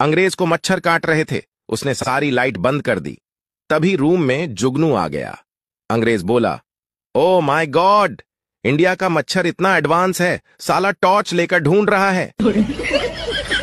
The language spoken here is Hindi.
अंग्रेज को मच्छर काट रहे थे उसने सारी लाइट बंद कर दी तभी रूम में जुगनू आ गया अंग्रेज बोला ओ माय गॉड इंडिया का मच्छर इतना एडवांस है साला टॉर्च लेकर ढूंढ रहा है